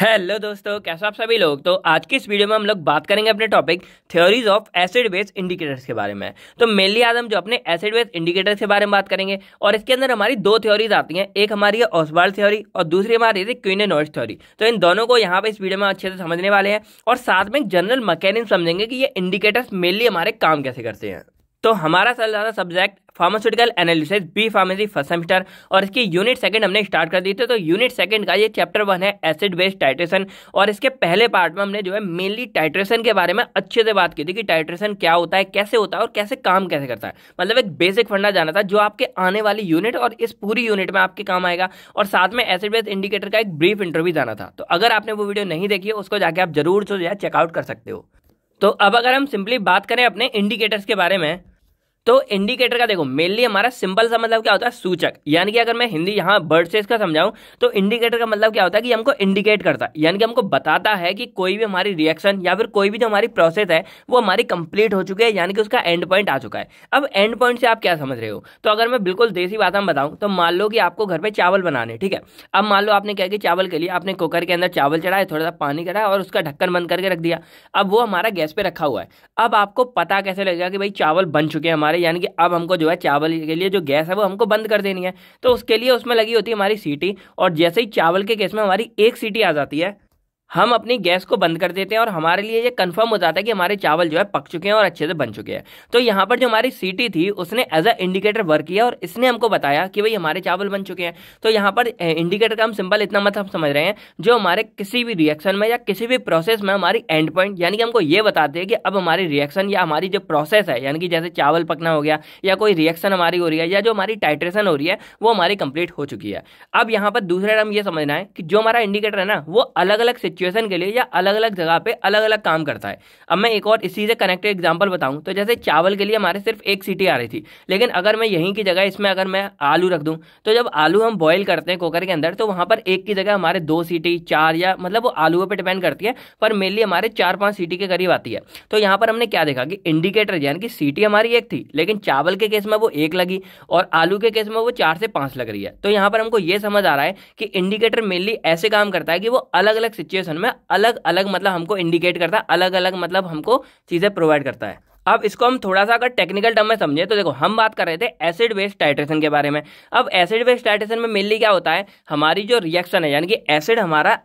hello दोस्तों कैसे आप सभी लोग तो आज की इस वीडियो में हम लोग बात करेंगे अपने topic theories of acid base indicators के बारे में तो मेनली आज हम जो अपने एसिड बेस इंडिकेटर्स के बारे में बात करेंगे और इसके अंदर हमारी दो थ्योरीज आती हैं एक हमारी है ओसबाल थ्योरी और दूसरी हमारी है क्विनेनोइड थ्योरी तो इन दोनों को यहाँ पर इस वीडियो में अच्छे से समझने वाले हैं और साथ में एक जनरल मकैनिक समझेंगे कि ये इंडिकेटर्स मेनली हमारे काम कैसे करते हैं तो हमारा सबसे ज्यादा subject pharmaceutical analysis B pharmacy first semester और इसकी यूनिट सेकंड हमने स्टार्ट कर दी थी तो यूनिट सेकंड का ये चैप्टर वन है एसिड बेस्ड टाइट्रेशन और इसके पहले पार्ट में हमने जो है मेनली टाइट्रेशन के बारे में अच्छे से बात की थी कि टाइट्रेशन क्या होता है कैसे होता है और कैसे काम कैसे करता है मतलब एक बेसिक फंडा जाना था जो आपके आने वाली यूनिट और इस पूरी यूनिट में आपके काम आएगा और साथ में एसिड बेस्ड इंडिकेटर का एक ब्रीफ इंटरव्यू जाना था तो अगर आपने वो वीडियो नहीं देखी है उसको जाके आप जरूर जो है चेकआउट कर सकते हो तो अब अगर हम सिंपली बात करें अपने इंडिकेटर्स के बारे में तो इंडिकेटर का देखो मेनली हमारा सिंपल सा मतलब क्या होता है सूचक यानी कि अगर मैं हिंदी यहाँ बर्ड से इसका समझाऊं तो इंडिकेटर का मतलब क्या होता है कि हमको इंडिकेट करता है यानी कि हमको बताता है कि कोई भी हमारी रिएक्शन या फिर कोई भी जो हमारी प्रोसेस है वो हमारी कंप्लीट हो चुकी है यानी कि उसका एंड पॉइंट आ चुका है अब एंड पॉइंट से आप क्या समझ रहे हो तो अगर मैं बिल्कुल देसी बात में बताऊँ तो मान लो कि आपको घर पर चावल बनाने ठीक है अब मान लो आपने क्या कि चावल के लिए आपने कुकर के अंदर चावल चढ़ाया थोड़ा सा पानी चढ़ाया और उसका ढक्कन बंद करके रख दिया अब वो हमारा गैस पर रखा हुआ है अब आपको पता कैसे लगेगा कि भाई चावल बन चुके हैं हमारे हमारे यानी कि अब हमको जो है चावल के लिए जो गैस है वो हमको बंद कर देनी है तो उसके लिए उसमें लगी होती है हमारी सीटी और जैसे ही चावल के केस में हमारी एक सीटी आ जाती है हम अपनी गैस को बंद कर देते हैं और हमारे लिए ये कंफर्म हो जाता है कि हमारे चावल जो है पक चुके हैं और अच्छे से बन चुके हैं तो यहाँ पर जो हमारी सीटी थी उसने एज अ इंडिकेटर वर्क किया और इसने हमको बताया कि भाई हमारे चावल बन चुके हैं तो यहाँ पर इंडिकेटर का हम सिंपल इतना मतलब हम समझ रहे हैं जो हमारे किसी भी रिएक्शन में या किसी भी प्रोसेस में हमारी एंड पॉइंट यानी कि हमको ये बताते हैं कि अब हमारी रिएक्शन या हमारी जो प्रोसेस है यानी कि जैसे चावल पकना हो गया या कोई रिएक्शन हमारी हो रही है या जो हमारी टाइट्रेशन हो रही है वो हमारी कंप्लीट हो चुकी है अब यहाँ पर दूसरा हम ये समझना है कि जो हमारा इंडिकेटर है ना वो अलग अलग सिचुएशन के लिए या अलग अलग जगह पे अलग अलग काम करता है अब मैं एक और इसी से कनेक्टेड एग्जांपल बताऊं तो जैसे चावल के लिए हमारे सिर्फ एक सिटी आ रही थी लेकिन अगर मैं यहीं की जगह इसमें अगर मैं आलू रख दूँ तो जब आलू हम बॉयल करते हैं कुकर के अंदर तो वहाँ पर एक की जगह हमारे दो सीटी चार या मतलब वो आलूओं पर डिपेंड करती है पर मेनली हमारे चार पाँच सीटी के करीब आती है तो यहाँ पर हमने क्या देखा कि इंडिकेटर यानी कि सीटी हमारी एक थी लेकिन चावल के केस में वो एक लगी और आलू के केस में वो चार से पांच लग रही है तो यहां पर हमको ये समझ आ रहा है कि इंडिकेटर मेनली ऐसे काम करता है कि वो अलग अलग सिचुएशन सिचुएशन में अलग अलग मतलब हमको इंडिकेट करता है अलग अलग मतलब हमको चीज़ें प्रोवाइड करता है अब इसको हम थोड़ा सा अगर टेक्निकल टर्म में समझे तो देखो हम बात कर रहे थे एसिड बेस टाइट्रेशन के बारे में अब एसिड बेस टाइट्रेशन में मेनली क्या होता है हमारी जो रिएक्शन है यानी कि एसिड हमारा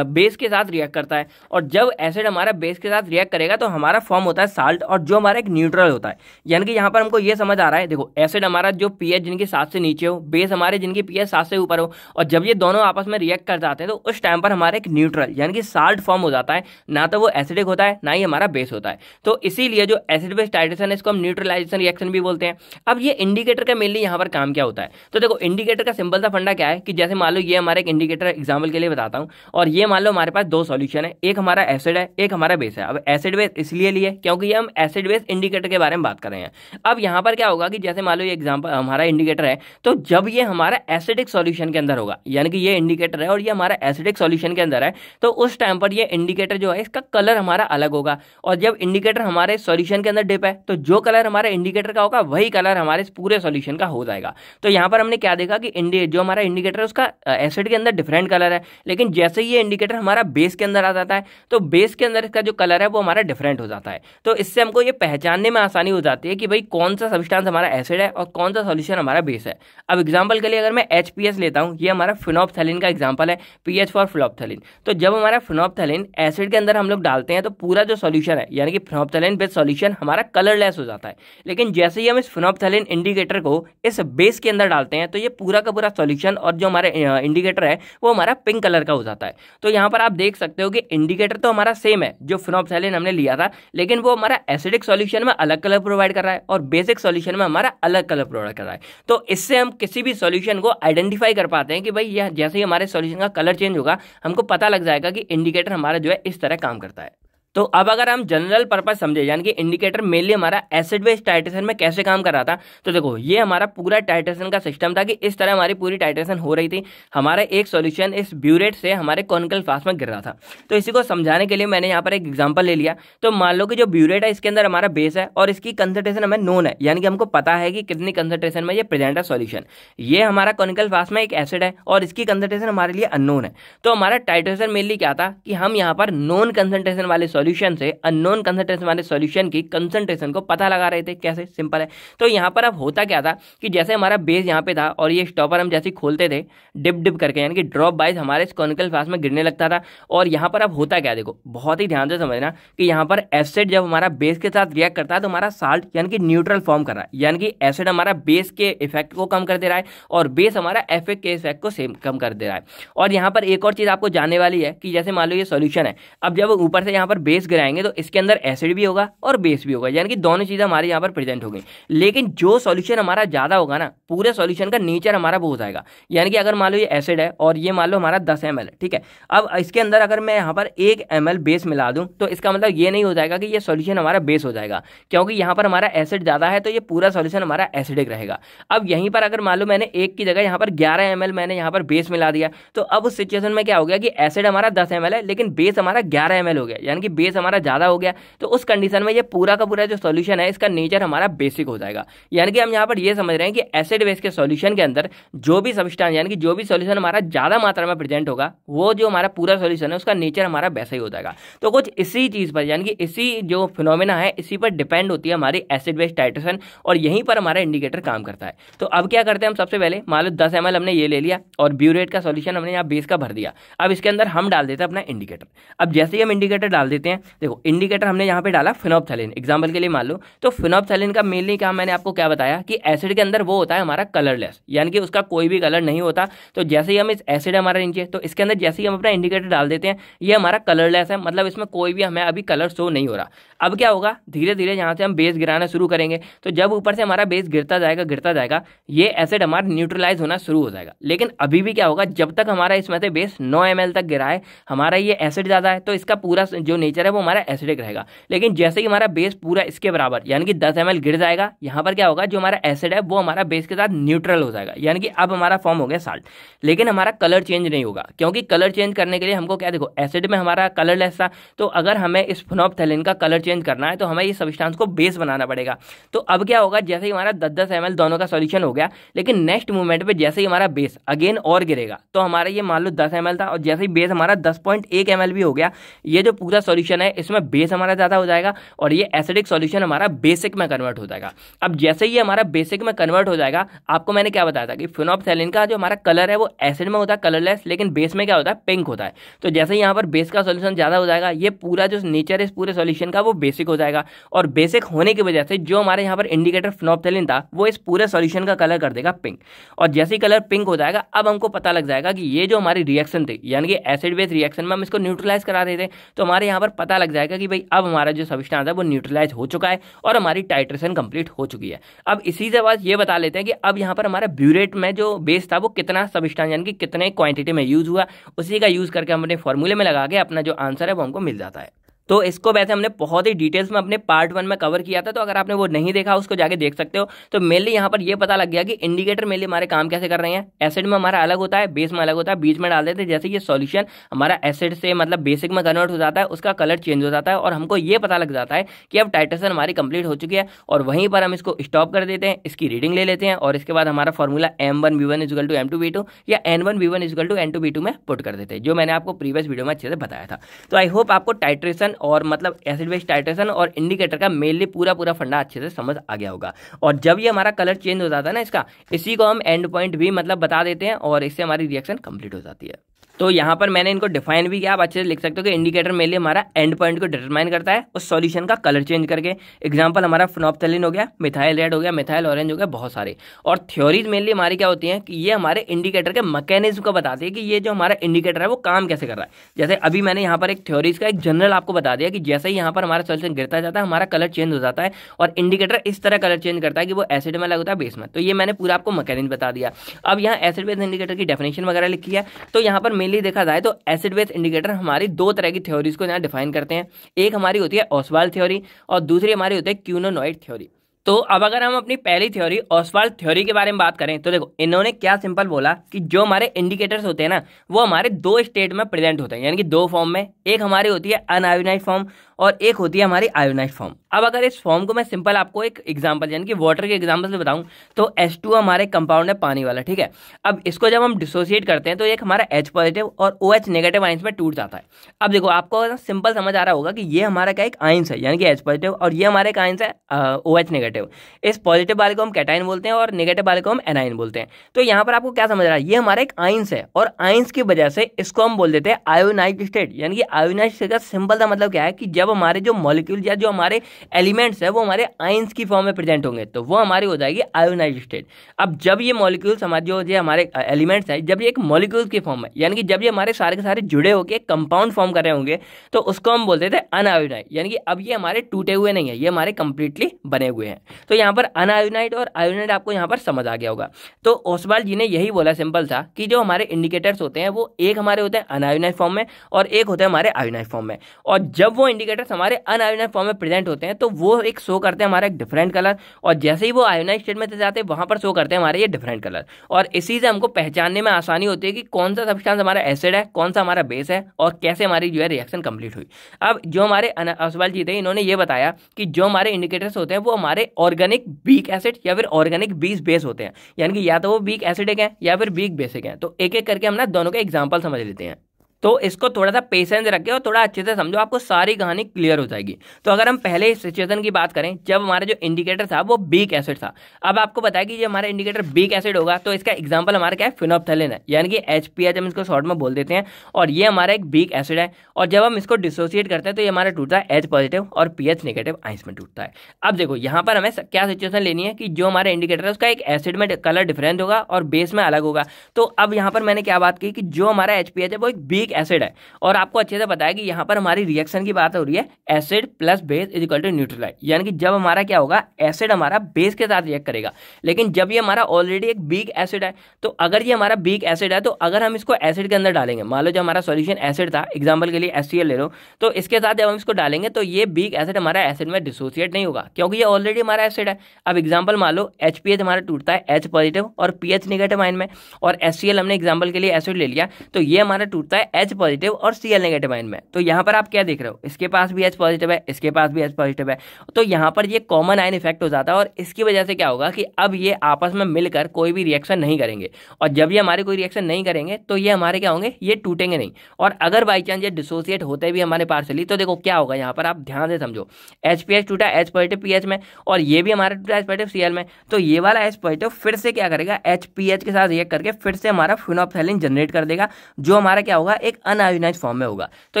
बेस के साथ रिएक्ट करता है और जब एसिड हमारा बेस के साथ रिएक्ट करेगा तो हमारा फॉर्म होता है साल्ट और जो हमारा एक न्यूट्रल होता है यानी कि यहाँ पर हमको ये समझ आ रहा है देखो एसिड हमारा जो पीएच जिनकी सात से नीचे हो बेस हमारे जिनकी पीएच सात से ऊपर हो और जब ये दोनों आपस में रिएक्ट कर जाते हैं तो उस टाइम पर हमारा एक न्यूट्रल यानी कि साल्ट फॉर्म हो जाता है ना तो वो एसिडिक होता है ना ही हमारा बेस होता है तो इसीलिए जो एसिड बेस्ड हाइड्रेशन है इसको हम न्यूट्रलाइजेशन रिएक्शन भी बोलते हैं अब ये इंडिकेटर का मेनली यहाँ पर काम क्या होता है तो देखो इंडिकेटर का सिंपल सा फंडा क्या है कि जैसे मान लो ये हमारे एक इंडिकेटर एग्जाम्पल के लिए बताता हूँ और ये मान लो हमारे पास दो सोल्यूशन है एक हमारा एसिड है एक हमारा बेस है अब एसिड बेस इसलिए लिए क्योंकि ये हम एसिड बेस इंडिकेटर के बारे में बात कर रहे हैं अब यहाँ पर क्या होगा कि जैसे मान लो ये एग्जाम्पल हमारा इंडिकेटर है तो जब ये हमारा एसिडिक सोल्यूशन के अंदर होगा यानी कि ये इंडिकेटर है और ये हमारा एसिडिक सोल्यूशन के अंदर है तो उस टाइम पर ये इंडिकेटर जो है इसका कलर हमारा अलग होगा और जब इंडिकेटर हमारे सॉल्यूशन के अंदर डे पे तो जो कलर हमारे इंडिकेटर का होगा वही कलर हमारे पूरे सॉल्यूशन का हो जाएगा तो यहाँ पर हमने क्या देखा कि जो हमारा इंडिकेटर उसका एसिड के अंदर डिफरेंट कलर है लेकिन जैसे ही ये इंडिकेटर हमारा बेस के अंदर आ जाता है तो बेस के अंदर इसका जो कलर है वो हमारा डिफरेंट हो जाता है तो इससे हमको ये पहचानने में आसानी हो जाती है कि भाई कौन सा सब्सटेंस हमारा एसिड है और कौन सा सॉल्यूशन हमारा बेस है अब एग्जाम्पल के लिए अगर मैं एच लेता हूँ ये हमारा फिनोपथेलिन का एग्जाम्पल है पी फॉर फिलोपथैलिन तो जब हमारा फिनोपथेलिन एसिड के अंदर हम लोग डालते हैं तो पूरा जो सोल्यूशन है यानी कि फिनोपथेलिन बेस सोल्यूशन हमारा हमारा कलरलेस हो जाता है लेकिन जैसे ही हम इस फिनोपथेलिन इंडिकेटर को इस बेस के अंदर डालते हैं तो ये पूरा का पूरा सॉल्यूशन और जो हमारे इंडिकेटर है वो हमारा पिंक कलर का हो जाता है तो यहाँ पर आप देख सकते हो कि इंडिकेटर तो हमारा सेम है जो फिनोपथेलिन हमने लिया था लेकिन वो हमारा एसिडिक सॉल्यूशन में अलग कलर प्रोवाइड कर रहा है और बेसिक सॉल्यूशन में हमारा अलग कलर प्रोवाइड कर रहा है तो इससे हम किसी भी सॉल्यूशन को आइडेंटिफाई कर पाते हैं कि भाई यह जैसे ही हमारे सॉल्यूशन का कलर चेंज होगा हमको पता लग जाएगा कि इंडिकेटर हमारा जो है इस तरह काम करता है तो अब अगर हम जनरल पर्पज समझे यानी कि इंडिकेटर मेनली हमारा एसिड बेस टाइटेशन में कैसे काम कर रहा था तो देखो ये हमारा पूरा टाइटेशन का सिस्टम था कि इस तरह हमारी पूरी टाइटेशन हो रही थी हमारा एक सॉल्यूशन इस ब्यूरेट से हमारे कॉनिकल फ्लास्क में गिर रहा था तो इसी को समझाने के लिए मैंने यहाँ पर एक एग्जाम्पल ले लिया तो मान लो कि जो ब्यूरेट है इसके अंदर हमारा बेस है और इसकी कंसनट्रेशन हमें नोन है यानी कि हमको पता है कि कितनी कंसनट्रेशन में ये प्रेजेंट है सोल्यूशन ये हमारा कॉनिकल फ्लास में एक एसिड है और इसकी कंसनट्रेशन हमारे लिए अननोन है तो हमारा टाइटेशन मेनली क्या था कि हम यहाँ पर नॉन कंसनट्रेशन वाले सॉल्यूशन से अननोन कंसेंट्रेशन वाले सॉल्यूशन की कंसेंट्रेशन को पता लगा रहे थे कैसे सिंपल है तो यहाँ पर अब होता क्या था कि जैसे हमारा बेस यहाँ पे था और ये स्टॉपर हम जैसे खोलते थे डिप डिप करके यानी कि ड्रॉप बाइज हमारे इस कॉनिकल फ्लास में गिरने लगता था और यहाँ पर अब होता क्या देखो बहुत ही ध्यान से समझना कि यहाँ पर एसिड जब हमारा बेस के साथ रिएक्ट करता है तो हमारा साल्ट यानी कि न्यूट्रल फॉर्म कर रहा है यानी कि एसिड हमारा बेस के इफेक्ट को कम कर दे रहा है और बेस हमारा एफेक्ट के इफेक्ट को सेम कम कर दे रहा है और यहाँ पर एक और चीज़ आपको जानने वाली है कि जैसे मान लो ये सोल्यूशन है अब जब ऊपर से यहाँ पर बेस गिराएंगे तो इसके अंदर एसिड भी होगा और बेस भी होगा यानी कि दोनों चीज़ें हमारे यहाँ पर प्रेजेंट हो गई लेकिन जो सॉल्यूशन हमारा ज़्यादा होगा ना पूरे सॉल्यूशन का नेचर हमारा बहुत आएगा यानी कि अगर मान लो ये एसिड है और ये मान लो हमारा दस एम है ठीक है अब इसके अंदर अगर मैं यहाँ पर एक एम बेस मिला दूँ तो इसका मतलब ये नहीं हो जाएगा कि ये सोल्यूशन हमारा बेस हो जाएगा क्योंकि यहाँ पर हमारा एसिड ज़्यादा है तो ये पूरा सोल्यूशन हमारा एसिडिक रहेगा अब यहीं पर अगर मान लो मैंने एक की जगह यहाँ पर ग्यारह एम मैंने यहाँ पर बेस मिला दिया तो अब उस सिचुएशन में क्या हो गया कि एसिड हमारा दस एम है लेकिन बेस हमारा ग्यारह एम हो गया यानी कि बेस हमारा ज़्यादा हो गया तो उस कंडीशन में ये पूरा का पूरा जो सॉल्यूशन है इसका नेचर हमारा बेसिक हो जाएगा यानी कि हम यहाँ पर ये समझ रहे हैं कि एसिड बेस के सॉल्यूशन के अंदर जो भी सब्सटेंस यानी कि जो भी सॉल्यूशन हमारा ज़्यादा मात्रा में प्रेजेंट होगा वो जो हमारा पूरा सॉल्यूशन है उसका नेचर हमारा वैसा ही हो जाएगा तो कुछ इसी चीज़ पर यानी कि इसी जो फिनोमिना है इसी पर डिपेंड होती है हमारी एसिड बेस टाइट्रेशन और यहीं पर हमारा इंडिकेटर काम करता है तो अब क्या करते हैं हम सबसे पहले मान लो दस एम हमने ये ले लिया और ब्यूरेट का सोल्यूशन हमने यहाँ बेस का भर दिया अब इसके अंदर हम डाल देते हैं अपना इंडिकेटर अब जैसे ही हम इंडिकेटर डाल देते हैं हैं देखो इंडिकेटर हमने यहाँ पे डाला फिनोपथेलिन एग्जाम्पल के लिए मान लो तो फिनोपथेलिन का मेनली क्या मैंने आपको क्या बताया कि एसिड के अंदर वो होता है हमारा कलरलेस यानी कि उसका कोई भी कलर नहीं होता तो जैसे ही हम इस एसिड हमारा नीचे तो इसके अंदर जैसे ही हम अपना इंडिकेटर डाल देते हैं ये हमारा कलरलेस है मतलब इसमें कोई भी हमें अभी कलर शो नहीं हो रहा अब क्या होगा धीरे धीरे यहाँ से हम बेस गिराना शुरू करेंगे तो जब ऊपर से हमारा बेस गिरता जाएगा गिरता जाएगा ये एसिड हमारा न्यूट्रलाइज होना शुरू हो जाएगा लेकिन अभी भी क्या होगा जब तक हमारा इसमें से बेस नौ एम तक गिरा है हमारा ये एसिड ज़्यादा है तो इसका पूरा जो नेचर स्ट्रक्चर है वो हमारा एसिडिक रहेगा लेकिन जैसे ही हमारा बेस पूरा इसके बराबर यानी कि दस एम गिर जाएगा यहाँ पर क्या होगा जो हमारा एसिड है वो हमारा बेस के साथ न्यूट्रल हो जाएगा यानी कि अब हमारा फॉर्म हो गया साल्ट लेकिन हमारा कलर चेंज नहीं होगा क्योंकि कलर चेंज करने के लिए हमको क्या देखो एसिड में हमारा कलर था तो अगर हमें इस फिनोपथेलिन का कलर चेंज करना है तो हमें इस सबिस्टांस को बेस बनाना पड़ेगा तो अब क्या होगा जैसे ही हमारा दस दस एम दोनों का सोल्यूशन हो गया लेकिन नेक्स्ट मूवमेंट पर जैसे ही हमारा बेस अगेन और गिरेगा तो हमारा ये मान लो दस एम था और जैसे ही बेस हमारा दस पॉइंट एक एम भी हो गया ये जो पूरा सोल्यूशन सोल्यूशन है इसमें बेस हमारा ज़्यादा हो जाएगा और ये एसिडिक सोल्यूशन हमारा बेसिक में कन्वर्ट हो जाएगा अब जैसे ही हमारा बेसिक में कन्वर्ट हो जाएगा आपको मैंने क्या बताया था कि फिनोपथेलिन का जो हमारा कलर है वो एसिड में होता है कलरलेस लेकिन बेस में क्या होता है पिंक होता है तो जैसे यहाँ पर बेस का सोल्यूशन ज़्यादा हो जाएगा ये पूरा जो नेचर है इस पूरे सोल्यूशन का वो बेसिक हो जाएगा और बेसिक होने की वजह से जो हमारे यहाँ पर इंडिकेटर फिनोपथेलिन था वो इस पूरे सोल्यूशन का कलर कर देगा पिंक और जैसे ही कलर पिंक हो जाएगा अब हमको पता लग जाएगा कि ये जो हमारी रिएक्शन थी यानी कि एसिड बेस रिएक्शन में हम इसको न्यूट्रलाइज करा रहे थे तो हमारे यहाँ पर पता लग जाएगा कि भाई अब हमारा जो सब्सटेंस है वो न्यूट्रलाइज हो चुका है और हमारी टाइट्रेशन कंप्लीट हो चुकी है अब इसी से बात ये बता लेते हैं कि अब यहाँ पर हमारा ब्यूरेट में जो बेस था वो कितना सब्सटेंस यानी कि कितने क्वांटिटी में यूज़ हुआ उसी का यूज़ करके हमने फॉर्मूले में लगा के अपना जो आंसर है वो हमको मिल जाता है तो इसको वैसे हमने बहुत ही डिटेल्स में अपने पार्ट वन में कवर किया था तो अगर आपने वो नहीं देखा उसको जाके देख सकते हो तो मेनली यहाँ पर ये पता लग गया कि इंडिकेटर मेनली हमारे काम कैसे कर रहे हैं एसिड में हमारा अलग होता है बेस में अलग होता है बीच में डाल देते हैं जैसे ये सोल्यूशन हमारा एसिड से मतलब बेसिक में कन्वर्ट हो जाता है उसका कलर चेंज हो जाता है और हमको ये पता लग जाता है कि अब टाइटेशन हमारी कंप्लीट हो चुकी है और वहीं पर हम इसको स्टॉप कर देते हैं इसकी रीडिंग ले लेते हैं और इसके बाद हमारा formula M one V one equal to M two V two या N one V one equal to N two V two में पुट कर देते हैं जो मैंने आपको प्रीवियस वीडियो में अच्छे से बताया था तो आई होप आपको टाइट्रेशन और मतलब एसिड बेस टाइट्रेशन और इंडिकेटर का मेनली पूरा पूरा फंडा अच्छे से समझ आ गया होगा और जब ये हमारा कलर चेंज हो जाता है ना इसका इसी को हम एंड पॉइंट भी मतलब बता देते हैं और इससे हमारी रिएक्शन कंप्लीट हो जाती है तो यहाँ पर मैंने इनको डिफाइन भी किया आप अच्छे से लिख सकते हो कि इंडिकेटर मेनली हमारा एंड पॉइंट को डिटरमाइन करता है उस सॉल्यूशन का कलर चेंज करके एग्जांपल हमारा फिनोपथेलिन हो गया मिथाइल रेड हो गया मिथाइल ऑरेंज हो गया बहुत सारे और थ्योरीज मेनली हमारी क्या होती है कि ये हमारे इंडिकेटर के मैकेनिज्म को बताती है कि ये जो हमारा इंडिकेटर है वो काम कैसे कर रहा है जैसे अभी मैंने यहाँ पर एक थ्योरीज का एक जनरल आपको बता दिया कि जैसे ही यहाँ पर हमारा सोल्यूशन गिरता जाता है हमारा कलर चेंज हो जाता है और इंडिकेटर इस तरह कलर चेंज करता है कि वो एसिड में लगता है बेस में तो ये मैंने पूरा आपको मैकेनिज्म बता दिया अब यहाँ एसिड बेस इंडिकेटर की डेफिनेशन वगैरह लिखी है तो यहाँ पर मेनली देखा जाए तो एसिड बेस इंडिकेटर हमारी दो तरह की थ्योरीज को यहाँ डिफाइन करते हैं एक हमारी होती है ओसवाल थ्योरी और दूसरी हमारी होती है क्यूनोनोइड थ्योरी तो अब अगर हम अपनी पहली थ्योरी ओसवाल थ्योरी के बारे में बात करें तो देखो इन्होंने क्या सिंपल बोला कि जो हमारे इंडिकेटर्स होते हैं ना वो हमारे दो स्टेट में प्रेजेंट होते हैं यानी कि दो फॉर्म में एक हमारी होती है अनआयोनाइज फॉर्म और एक होती है हमारी आयोनाइज फॉर्म अब अगर इस फॉर्म को मैं सिंपल आपको एक एग्जाम्पल यानी कि वाटर के एग्जाम्पल से बताऊं तो एच टू हमारे कंपाउंड है पानी वाला ठीक है अब इसको जब हम डिसोसिएट करते हैं तो एक हमारा एच पॉजिटिव और ओ एच नेगेटिव आइंस में टूट जाता है अब देखो आपको सिंपल समझ आ रहा होगा कि ये हमारा का एक आइंस है यानी कि एच पॉजिटिव और ये हमारे का आइंस है ओ एच नेगेटिव इस पॉजिटिव वाले को हम कैटाइन बोलते हैं और नेगेटिव वाले को हम एनाइन बोलते हैं तो यहाँ पर आपको क्या समझ रहा है ये हमारा एक आइंस है और आइंस की वजह से इसको हम बोल देते हैं आयोनाइज स्टेट यानी कि आयोनाइज स्टेट का सिंपल का मतलब क्या है कि जब हमारे जो मॉलिक्यूल या जो हमारे एलिमेंट्स हैं वो हमारे आइंस की फॉर्म में प्रेजेंट होंगे तो वो हमारी हो जाएगी आयोनाइज स्टेट अब जब ये मॉलिक्यूल्स हमारे जो ये हमारे एलिमेंट्स हैं जब ये एक मॉलिक्यूल्स के फॉर्म में यानी कि जब ये हमारे सारे के सारे जुड़े होकर कंपाउंड फॉर्म कर रहे होंगे तो उसको हम बोलते थे अनायोनाइट यानी कि अब ये हमारे टूटे हुए नहीं है ये हमारे कंप्लीटली बने हुए हैं तो यहाँ पर अनायोनाइट और आयोनाइट आपको यहाँ पर समझ आ गया होगा तो ओसवाल जी ने यही बोला सिंपल था कि जो हमारे इंडिकेटर्स होते हैं वो एक हमारे होते हैं अनायोनाइट फॉर्म में और एक होते हैं हमारे आयोनाइट फॉर्म में और जब वो इंडिकेटर इंडिकेटर्स हमारे अनआयोनाइज फॉर्म में प्रेजेंट होते हैं तो वो एक शो करते हैं हमारा एक डिफरेंट कलर और जैसे ही वो आयोनाइज स्टेट में जाते हैं वहाँ पर शो करते हैं हमारे ये डिफरेंट कलर और इसी से हमको पहचानने में आसानी होती है कि कौन सा सब्सटेंस हमारा एसिड है कौन सा हमारा बेस है और कैसे हमारी जो है रिएक्शन कंप्लीट हुई अब जो हमारे असवाल जी थे इन्होंने ये बताया कि जो हमारे इंडिकेटर्स होते हैं वो हमारे ऑर्गेनिक बीक एसिड या फिर ऑर्गेनिक बीस बेस होते हैं यानी कि या तो वो बीक एसिडिक है या फिर बीक बेसिक है तो एक एक करके हम ना दोनों के एग्जाम्पल समझ लेते हैं तो इसको थोड़ा सा पेशेंस रखे और थोड़ा अच्छे से समझो आपको सारी कहानी क्लियर हो जाएगी तो अगर हम पहले सिचुएशन की बात करें जब हमारा जो इंडिकेटर था वो बीक एसिड था अब आपको बताया कि जब हमारा इंडिकेटर बीक एसिड होगा तो इसका एग्जाम्पल हमारा क्या है फिनोपथेलिन है यानी कि एच हम इसको शॉर्ट में बोल देते हैं और ये हमारा एक बीक एसिड है और जब हम इसको डिसोसिएट करते हैं तो ये हमारा टूटता है एच पॉजिटिव और पी एच नेगेटिव आइंस में टूटता है अब देखो यहाँ पर हमें क्या सिचुएशन लेनी है कि जो हमारा इंडिकेटर है उसका एक एसिड में कलर डिफरेंट होगा और बेस में अलग होगा तो अब यहाँ पर मैंने क्या बात की कि जो हमारा एच पी एच है वो एक बीक बेसिक एसिड है और आपको अच्छे से बताया कि यहाँ पर हमारी रिएक्शन की बात हो रही है acid plus base is equal to neutralise यानी कि जब हमारा क्या होगा एसिड हमारा बेस के साथ रिएक्ट करेगा लेकिन जब ये हमारा ऑलरेडी एक बीक एसिड है तो अगर ये हमारा बीक एसिड है तो अगर हम इसको एसिड के अंदर डालेंगे मान लो जो हमारा सोल्यूशन एसिड था एग्जाम्पल के लिए एस ले लो तो इसके साथ जब हम इसको डालेंगे तो ये बीक एसिड हमारा एसिड में डिसोसिएट नहीं होगा क्योंकि ये ऑलरेडी हमारा एसिड है अब एग्जाम्पल मान लो एच हमारा टूटता है एच पॉजिटिव और पी एच निगेटिव आइन में और एस हमने एग्जाम्पल के लिए एसिड ले लिया तो ये हमारा टूटता है एच पॉजिटिव और सी एल नेगेटिव आइन में तो यहाँ पर आप क्या देख रहे हो इसके पास भी एच पॉजिटिव है इसके पास भी एच पॉजिटिव है तो यहाँ पर ये कॉमन आयन इफेक्ट हो जाता है और इसकी वजह से क्या होगा कि अब ये आपस में मिलकर कोई भी रिएक्शन नहीं करेंगे और जब ये हमारे कोई रिएक्शन नहीं करेंगे तो ये हमारे क्या होंगे ये टूटेंगे नहीं और अगर बाई चांस ये डिसोसिएट होते भी हमारे पार्सली तो देखो क्या होगा यहाँ पर आप ध्यान से समझो एच पी एच टूटा एच पॉजिटिव पी एच में और ये भी हमारा टूटा एच पॉजिटिव सी एल में तो ये वाला एच पॉजिटिव फिर से क्या करेगा एच पी एच के साथ रिएक्ट करके फिर से हमारा फिनोपथैलिन जनरेट कर देगा जो हमारा क्या होगा एक एक अनआयोनाइज फॉर्म में होगा तो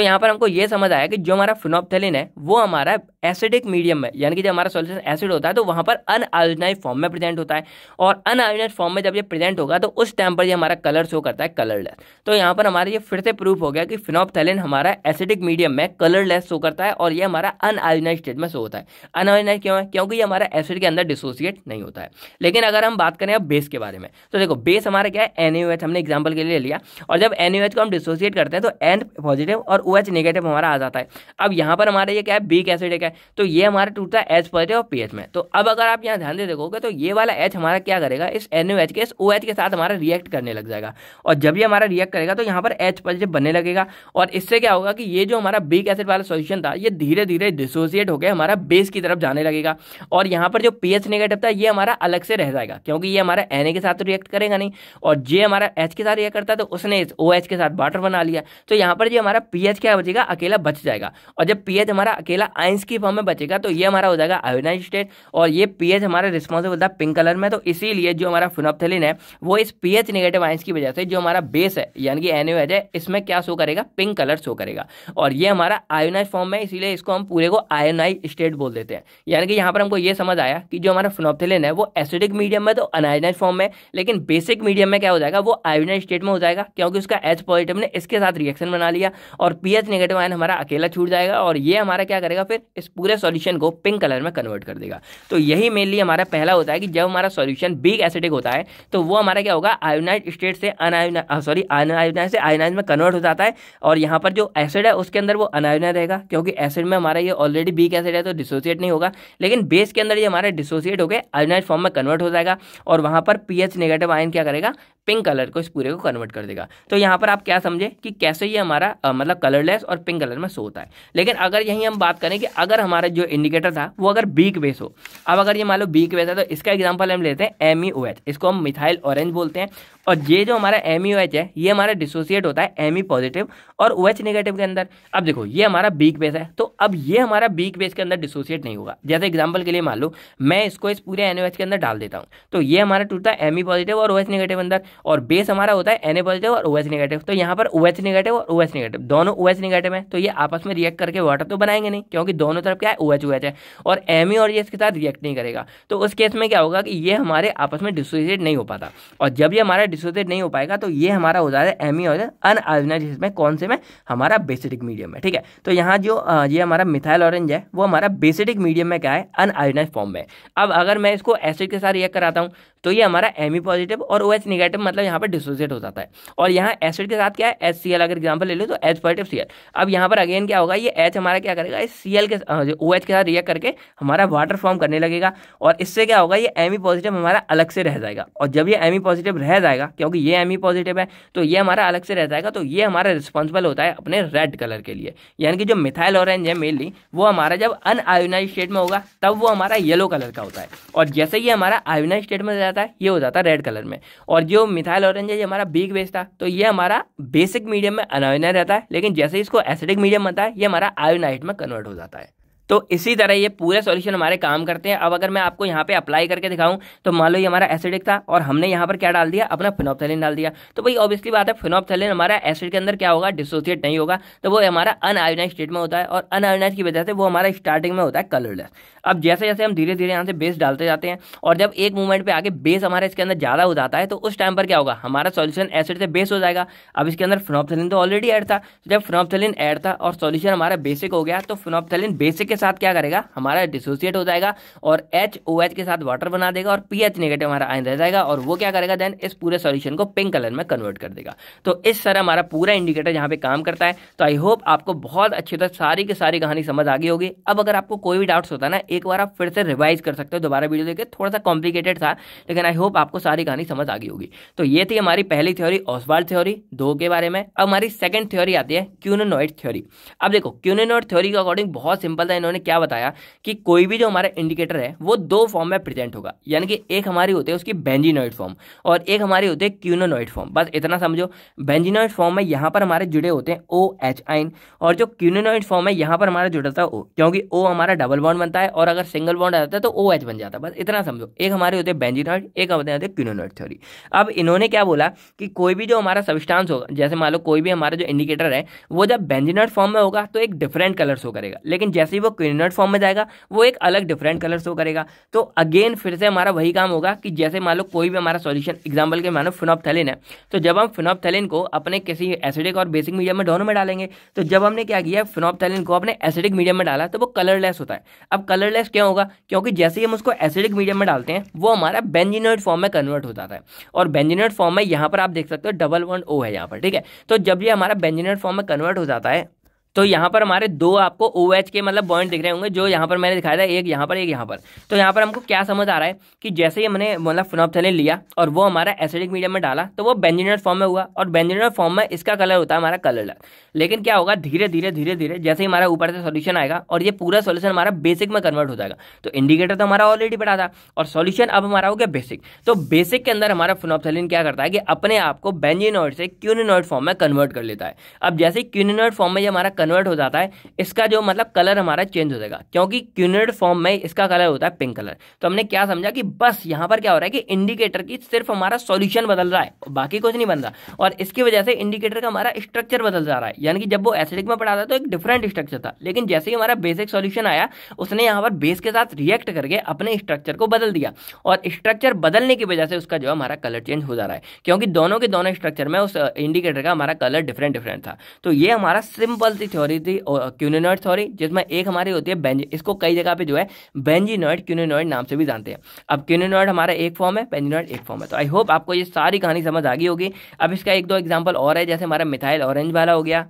यहाँ पर हमको ये समझ आया कि जो हमारा फिनोपथेलिन है वो हमारा एसिडिक मीडियम में यानी कि जब हमारा सोल्यूशन एसिड होता है तो वहाँ पर अनआयोनाइज फॉर्म में प्रेजेंट होता है और अनआयोनाइज फॉर्म में जब ये प्रेजेंट होगा तो उस टाइम पर ये हमारा कलर शो करता है कलरलेस तो यहाँ पर हमारा ये फिर से प्रूफ हो गया कि फिनोपथेलिन हमारा एसिडिक मीडियम में कलरलेस शो करता है और ये हमारा अनआयोनाइज स्टेट में शो होता है अनआयोनाइज क्यों है क्योंकि ये हमारा एसिड के अंदर डिसोसिएट नहीं होता है लेकिन अगर हम बात करें अब बेस के बारे में तो देखो बेस हमारा क्या है एन हमने एग्जाम्पल के लिए लिया और जब एन को हम डिसोसिएट करते हैं तो एन पॉजिटिव और ओ OH नेगेटिव हमारा आ जाता है अब यहाँ पर हमारा ये क्या है बी कैसे एक है तो ये हमारा टूटता है एच पॉजिटिव और पीएच में तो अब अगर आप यहाँ ध्यान दे देखोगे तो ये वाला एच हमारा क्या करेगा इस एन एच के इस ओ OH के साथ हमारा रिएक्ट करने लग जाएगा और जब ये हमारा रिएक्ट करेगा तो यहाँ पर एच पॉजिटिव बनने लगेगा और इससे क्या होगा कि ये जो हमारा बी एसिड वाला सोल्यूशन था ये धीरे धीरे डिसोसिएट होकर हमारा बेस की तरफ जाने लगेगा और यहाँ पर जो पीएच नेगेटिव था ये हमारा अलग से रह जाएगा क्योंकि ये हमारा एन के साथ रिएक्ट तो करेगा नहीं और जे हमारा एच के साथ रिएक्ट करता है तो उसने इस ओ OH के साथ वाटर बना हटा लिया तो यहाँ पर जो हमारा पी क्या बचेगा अकेला बच जाएगा और जब पी हमारा अकेला आइंस की फॉर्म में बचेगा तो ये हमारा हो जाएगा आयोनाइज स्टेट और ये पी हमारा रिस्पॉन्सिबल था पिंक कलर में तो इसीलिए जो हमारा फिनोपथेलिन है वो इस पी नेगेटिव आइंस की वजह से जो हमारा बेस है यानी कि एनओएच है इसमें क्या शो करेगा पिंक कलर शो करेगा और ये हमारा आयोनाइज फॉर्म में इसीलिए इसको हम पूरे को आयोनाइज स्टेट बोल देते हैं यानी कि यहाँ पर हमको ये समझ आया कि जो हमारा फिनोपथेलिन है वो एसिडिक मीडियम में तो अनायोनाइज फॉर्म में लेकिन बेसिक मीडियम में क्या हो जाएगा वो आयोनाइज स्टेट में हो जाएगा क्योंकि उसका एच पॉजिटिव ने इसके इसके साथ रिएक्शन बना लिया और पी एच नेगेटिव आयन हमारा अकेला छूट जाएगा और ये हमारा क्या करेगा फिर इस पूरे सॉल्यूशन को पिंक कलर में कन्वर्ट कर देगा तो यही मेनली हमारा पहला होता है कि जब हमारा सॉल्यूशन बिग एसिडिक होता है तो वो हमारा क्या होगा आयोनाइज स्टेट से अनायोनाइज सॉरी अनायोनाइज से आयोनाइज में कन्वर्ट हो जाता है और यहाँ पर जो एसिड है उसके अंदर वो अनायोनाइज रहेगा क्योंकि एसिड में हमारा ये ऑलरेडी बिग एसिड है तो डिसोसिएट नहीं होगा लेकिन बेस के अंदर ये हमारा डिसोसिएट होकर आयोनाइज फॉर्म में कन्वर्ट हो जाएगा और वहाँ पर पी नेगेटिव आयन क्या करेगा पिंक कलर को इस पूरे को कन्वर्ट कर देगा तो यहाँ पर आप क्या समझे कि कैसे ये हमारा मतलब कलरलेस और पिंक कलर में शो होता है लेकिन अगर यहीं हम बात करें कि अगर हमारा जो इंडिकेटर था वो अगर बीक बेस हो अब अगर ये मान लो बीक बेस है तो इसका एग्जाम्पल हम लेते हैं एम ई एच इसको हम मिथाइल ऑरेंज बोलते हैं और ये जो हमारा एम ई एच है ये हमारा डिसोसिएट होता है एम ई पॉजिटिव और ओ एच नेगेटिव के अंदर अब देखो ये हमारा बीक बेस है तो अब ये हमारा बीक बेस के अंदर डिसोसिएट नहीं होगा जैसे एग्जाम्पल के लिए मान लो मैं इसको इस पूरे एन ओ एच के अंदर डाल देता हूँ तो ये हमारा टूटता है एम पॉजिटिव e और ओ एच नेगेटिव अंदर और बेस हमारा होता है एन ए पॉजिटिव और ओ एच नेगेटिव तो यहाँ पर ओ एच निगेटिव और ओ एच निगेटिव दोनों ओ एच निगेटिव है तो ये आपस में रिएक्ट करके वाटर तो बनाएंगे नहीं क्योंकि दोनों तरफ क्या है ओ एच ओ एच है और एम ई e और ये e इसके साथ रिएक्ट नहीं करेगा तो उस केस में क्या होगा कि ये हमारे आपस में डिसोसिएट नहीं हो पाता और जब ये हमारा डिसोसिएट नहीं हो पाएगा तो ये हमारा हो जाएगा एम ई और अनऑर्गेनाइज e में कौन से में हमारा बेसिडिक मीडियम है ठीक है तो यहाँ जो ये हमारा मिथाइल ऑरेंज है वो हमारा बेसिडिक मीडियम में क्या है अनऑर्गेनाइज फॉर्म में अब अगर मैं इसको एसिड के साथ रिएक्ट कराता हूँ तो ये हमारा एम पॉजिटिव e और ओ एच निगेटिव मतलब यहाँ पर डिसोसिएट हो जाता है और यहाँ एसिड के साथ क्या है एच सी एल अगर एग्जाम्पल ले लो तो एच पॉजिटिव सी एल अब यहाँ पर अगेन क्या होगा ये एच हमारा क्या करेगा इस सी एल के ओ एच के साथ रिएक्ट करके हमारा वाटर फॉर्म करने लगेगा और इससे क्या होगा ये एम पॉजिटिव e हमारा अलग से रह जाएगा और जब ये एम पॉजिटिव e रह जाएगा क्योंकि ये एम पॉजिटिव है तो ये हमारा अलग से रह जाएगा तो ये हमारा रिस्पॉन्सिबल होता है अपने रेड कलर के लिए यानी कि जो मिथाइल ऑरेंज है मेनली वो हमारा जब अनआयोनाइज स्टेट में होगा तब वो हमारा येलो कलर का होता है और जैसे ही हमारा आयोनाइज स्टेट में जाता है ये हो जाता है रेड कलर में और जो मिथाइल ऑरेंज है ये हमारा बीक बेस था तो ये हमारा बेसिक मीडियम में अनायोनाइट रहता है लेकिन जैसे इसको एसिडिक मीडियम बनता है ये हमारा आयोनाइट में कन्वर्ट हो जाता है तो इसी तरह ये पूरे सॉल्यूशन हमारे काम करते हैं अब अगर मैं आपको यहाँ पे अप्लाई करके दिखाऊं तो मान लो ये हमारा एसिडिक था और हमने यहाँ पर क्या डाल दिया अपना फिनोपथेलिन डाल दिया तो भाई ऑब्वियसली बात है फिनोपथेलिन हमारा एसिड के अंदर क्या होगा डिसोसिएट नहीं होगा तो वो हमारा अनआयोनाइज स्टेट में होता है और अनआयोनाइज की वजह से वो हमारा स्टार्टिंग में होता है कलरलेस अब जैसे जैसे हम धीरे धीरे यहाँ से बेस डालते जाते हैं और जब एक मूवमेंट पर आगे बेस हमारे इसके अंदर ज़्यादा हो जाता है तो उस टाइम पर क्या होगा हमारा सोल्यूशन एसिड से बेस हो जाएगा अब इसके अंदर फिनोपथेलिन तो ऑलरेडी एड था जब फिनोपथेलिन एड था और सोल्यूशन हमारा बेसिक हो गया तो फिनोपथेलिन बेसिक के साथ क्या करेगा हमारा डिसोसिएट हो जाएगा और एच ओ एच के साथ वाटर बना देगा और पी एच नेगेटिव हमारा आयन रह जाएगा और वो क्या करेगा देन इस पूरे सॉल्यूशन को पिंक कलर में कन्वर्ट कर देगा तो इस तरह हमारा पूरा इंडिकेटर यहाँ पे काम करता है तो आई होप आपको बहुत अच्छी तरह सारी की सारी कहानी समझ आ गई होगी अब अगर आपको कोई भी डाउट्स होता है ना एक बार आप फिर से रिवाइज कर सकते हो दोबारा वीडियो देखे थोड़ा सा कॉम्प्लिकेटेड था लेकिन आई होप आपको सारी कहानी समझ आ गई होगी तो ये थी हमारी पहली थ्योरी ऑसवाल थ्योरी दो के बारे में अब हमारी सेकेंड थ्योरी आती है क्यूनोनोइड थ्योरी अब देखो क्यूनोनोइड थ्योरी के अकॉर्डिंग बहुत सिंपल था इन्होंने उन्होंने क्या बताया कि कोई भी जो हमारा इंडिकेटर है वो दो फॉर्म में प्रेजेंट होगा यानी कि एक हमारी होती है उसकी बेंजिनोइड फॉर्म और एक हमारी होती है क्यूनोनोइड फॉर्म बस इतना समझो बेंजिनोइड फॉर्म में यहाँ पर हमारे जुड़े होते हैं ओ एच आइन और जो क्यूनोनोइड फॉर्म है यहाँ पर हमारा जुड़ा था ओ क्योंकि ओ हमारा डबल बॉन्ड बनता है और अगर सिंगल बॉन्ड आ जाता है तो ओ एच बन जाता है बस इतना समझो एक हमारे होते हैं बेंजिनोइड एक होते हैं क्यूनोनोइड थ्योरी अब इन्होंने क्या बोला कि कोई भी जो हमारा सब्सटेंस होगा जैसे मान लो कोई भी हमारा जो इंडिकेटर है वो जब बेंजिनोइड फॉर्म में होगा तो एक डिफरेंट कलर शो करेगा लेकिन जैसे ही वो क्विनट फॉर्म में जाएगा वो एक अलग डिफरेंट कलर शो करेगा तो अगेन फिर से हमारा वही काम होगा कि जैसे मान लो कोई भी हमारा सॉल्यूशन एग्जाम्पल के मानो फिनॉपथेलिन है तो जब हम फिनॉपथेलिन को अपने किसी एसिडिक और बेसिक मीडियम में दोनों में डालेंगे तो जब हमने क्या किया फिनॉपथेलिन को अपने एसिडिक मीडियम में डाला तो वो कलरलेस होता है अब कलरलेस क्यों होगा क्योंकि जैसे ही हम उसको एसिडिक मीडियम में डालते हैं वो हमारा बेंजिनोइड फॉर्म में कन्वर्ट हो जाता है और बेंजिनोइड फॉर्म में यहाँ पर आप देख सकते हो डबल वन ओ है यहाँ पर ठीक है तो जब ये हमारा बेंजिनोइड फॉर्म में कन्वर्ट हो जाता है तो यहाँ पर हमारे दो आपको ओ OH के मतलब पॉइंट दिख रहे होंगे जो यहाँ पर मैंने दिखाया था एक यहाँ पर एक यहाँ पर तो यहाँ पर हमको क्या समझ आ रहा है कि जैसे ही हमने मतलब फिनॉप्थेलिन लिया और वो हमारा एसिडिक मीडियम में डाला तो वो बेंजिनर फॉर्म में हुआ और बेंजिनर फॉर्म में इसका कलर होता है हमारा कलर लेकिन क्या होगा धीरे धीरे धीरे धीरे जैसे ही हमारा ऊपर से सोल्यूशन आएगा और ये पूरा सोल्यूशन हमारा बेसिक में कन्वर्ट हो जाएगा तो इंडिकेटर तो हमारा ऑलरेडी बढ़ा था और सोल्यूशन अब हमारा हो गया बेसिक तो बेसिक के अंदर हमारा फिनॉप्थेलिन क्या करता है कि अपने आप को बेंजिनॉइड से क्यूनोइड फॉर्म में कन्वर्ट कर लेता है अब जैसे क्यूनोइड फॉर्म में ये हमारा कन्वर्ट हो जाता है इसका जो मतलब कलर हमारा चेंज हो जाएगा क्योंकि क्यूनेड फॉर्म में इसका कलर होता है पिंक कलर तो हमने क्या समझा कि बस यहां पर क्या हो रहा है कि इंडिकेटर की सिर्फ हमारा सॉल्यूशन बदल रहा है बाकी कुछ नहीं बन रहा और इसकी वजह से इंडिकेटर का हमारा स्ट्रक्चर बदल जा रहा है यानी कि जब वो एसिडिक में पड़ा था तो एक डिफरेंट स्ट्रक्चर था लेकिन जैसे ही हमारा बेसिक सोल्यूशन आया उसने यहां पर बेस के साथ रिएक्ट करके अपने स्ट्रक्चर को बदल दिया और स्ट्रक्चर बदलने की वजह से उसका जो हमारा कलर चेंज हो जा रहा है क्योंकि दोनों के दोनों स्ट्रक्चर में उस इंडिकेटर का हमारा कलर डिफरेंट डिफरेंट था तो ये हमारा सिंपल सी थ्योरी थी क्यूनोनॉइड थ्योरी जिसमें एक हमारी होती है बेंजी इसको कई जगह पे जो है बेंजीनॉइड क्यूनोनॉइड नाम से भी जानते हैं अब क्यूनोनॉइड हमारा एक फॉर्म है बेंजीनॉइड एक फॉर्म है तो आई होप आपको ये सारी कहानी समझ आ गई होगी अब इसका एक दो एग्जाम्पल और है जैसे हमारा मिथाइल ऑरेंज वाला हो गया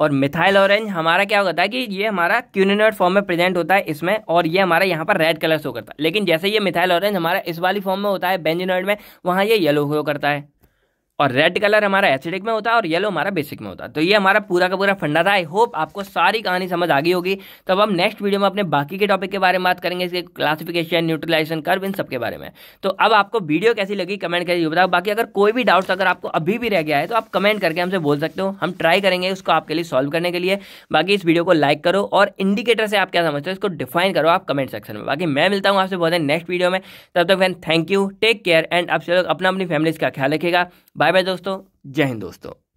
और मिथाइल ऑरेंज हमारा क्या होता है कि ये हमारा क्यूनोनॉइड फॉर्म में प्रेजेंट होता है इसमें और ये हमारा यहाँ पर रेड कलर शो करता है लेकिन जैसे ये मिथाइल ऑरेंज हमारा इस वाली फॉर्म में होता है बेंजीनॉइड में वहाँ ये येलो शो करता है और रेड कलर हमारा एसिडिक में होता है और येलो हमारा बेसिक में होता है तो ये हमारा पूरा का पूरा फंडा था आई होप आपको सारी कहानी समझ आ गई होगी तब तो हम नेक्स्ट वीडियो में अपने बाकी के टॉपिक के बारे में बात करेंगे इसके क्लासिफिकेशन न्यूट्रलाइजेशन कर्व इन सब के बारे में तो अब आपको वीडियो कैसी लगी कमेंट करके बताओ बाकी अगर कोई भी डाउट्स अगर आपको अभी भी रह गया है तो आप कमेंट करके हमसे बोल सकते हो हम ट्राई करेंगे उसको आपके लिए सॉल्व करने के लिए बाकी इस वीडियो को लाइक करो और इंडिकेटर से आप क्या समझते हो इसको डिफाइन करो आप कमेंट सेक्शन में बाकी मैं मिलता हूँ आपसे बहुत नेक्स्ट वीडियो में तब तक फैन thank you take care and आप अपना अपनी फैमिलीज का ख्याल रखेगा बाय बाय दोस्तों जय हिंद दोस्तों